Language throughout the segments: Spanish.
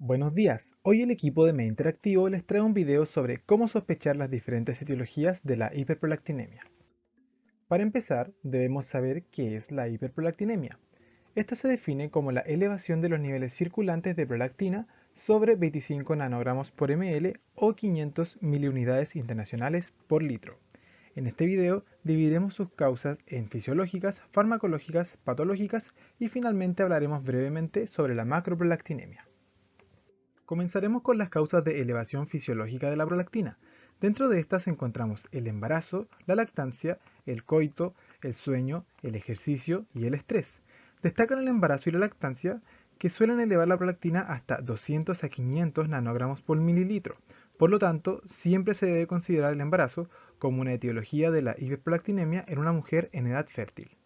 Buenos días, hoy el equipo de Me Interactivo les trae un video sobre cómo sospechar las diferentes etiologías de la hiperprolactinemia. Para empezar, debemos saber qué es la hiperprolactinemia. Esta se define como la elevación de los niveles circulantes de prolactina sobre 25 nanogramos por ml o 500 miliunidades internacionales por litro. En este video dividiremos sus causas en fisiológicas, farmacológicas, patológicas y finalmente hablaremos brevemente sobre la macroprolactinemia. Comenzaremos con las causas de elevación fisiológica de la prolactina. Dentro de estas encontramos el embarazo, la lactancia, el coito, el sueño, el ejercicio y el estrés. Destacan el embarazo y la lactancia que suelen elevar la prolactina hasta 200 a 500 nanogramos por mililitro. Por lo tanto, siempre se debe considerar el embarazo como una etiología de la hiperprolactinemia en una mujer en edad fértil.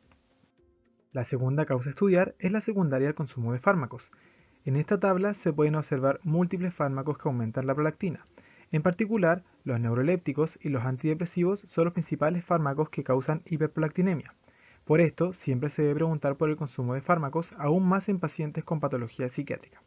La segunda causa a estudiar es la secundaria al consumo de fármacos. En esta tabla se pueden observar múltiples fármacos que aumentan la prolactina. En particular, los neurolépticos y los antidepresivos son los principales fármacos que causan hiperprolactinemia. Por esto, siempre se debe preguntar por el consumo de fármacos, aún más en pacientes con patología psiquiátrica.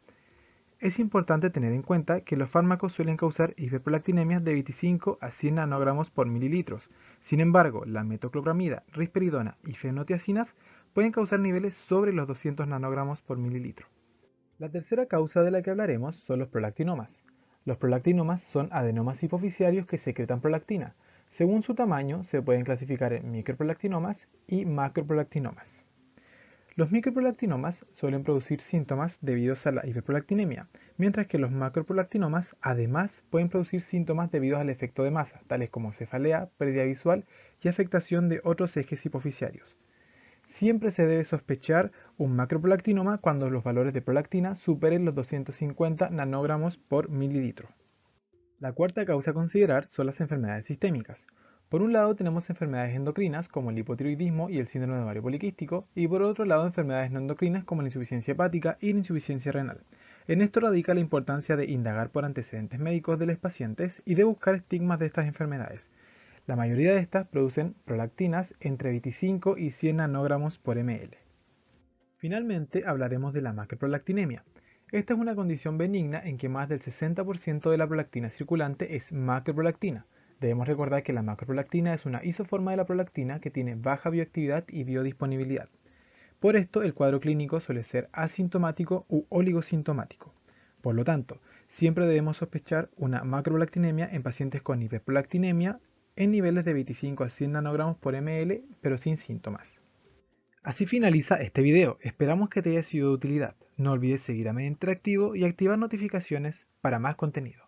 Es importante tener en cuenta que los fármacos suelen causar hiperprolactinemias de 25 a 100 nanogramos por mililitro. Sin embargo, la metoclopramida, risperidona y fenotiazinas pueden causar niveles sobre los 200 nanogramos por mililitro. La tercera causa de la que hablaremos son los prolactinomas. Los prolactinomas son adenomas hipoficiarios que secretan prolactina. Según su tamaño, se pueden clasificar en microprolactinomas y macroprolactinomas. Los microprolactinomas suelen producir síntomas debido a la hiperprolactinemia, mientras que los macroprolactinomas además pueden producir síntomas debido al efecto de masa, tales como cefalea, pérdida visual y afectación de otros ejes hipoficiarios. Siempre se debe sospechar un macroprolactinoma cuando los valores de prolactina superen los 250 nanogramos por mililitro. La cuarta causa a considerar son las enfermedades sistémicas. Por un lado tenemos enfermedades endocrinas como el hipotiroidismo y el síndrome de ovario poliquístico y por otro lado enfermedades no endocrinas como la insuficiencia hepática y la insuficiencia renal. En esto radica la importancia de indagar por antecedentes médicos de los pacientes y de buscar estigmas de estas enfermedades, la mayoría de estas producen prolactinas entre 25 y 100 nanogramos por ml. Finalmente hablaremos de la macroprolactinemia. Esta es una condición benigna en que más del 60% de la prolactina circulante es macroprolactina. Debemos recordar que la macroprolactina es una isoforma de la prolactina que tiene baja bioactividad y biodisponibilidad. Por esto, el cuadro clínico suele ser asintomático u oligosintomático. Por lo tanto, siempre debemos sospechar una macroprolactinemia en pacientes con hiperprolactinemia en niveles de 25 a 100 nanogramos por ml, pero sin síntomas. Así finaliza este video, esperamos que te haya sido de utilidad. No olvides seguir a Medio y activar notificaciones para más contenido.